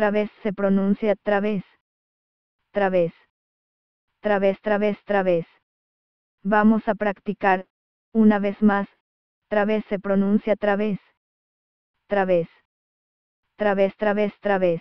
Través se pronuncia través. Través. Través, través, través. Vamos a practicar, una vez más, través se pronuncia través. Través. Través, través, través.